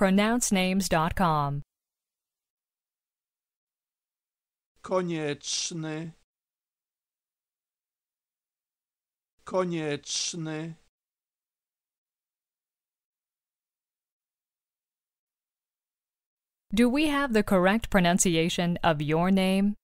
pronouncenames.com. Konieczny. Konieczny. Do we have the correct pronunciation of your name?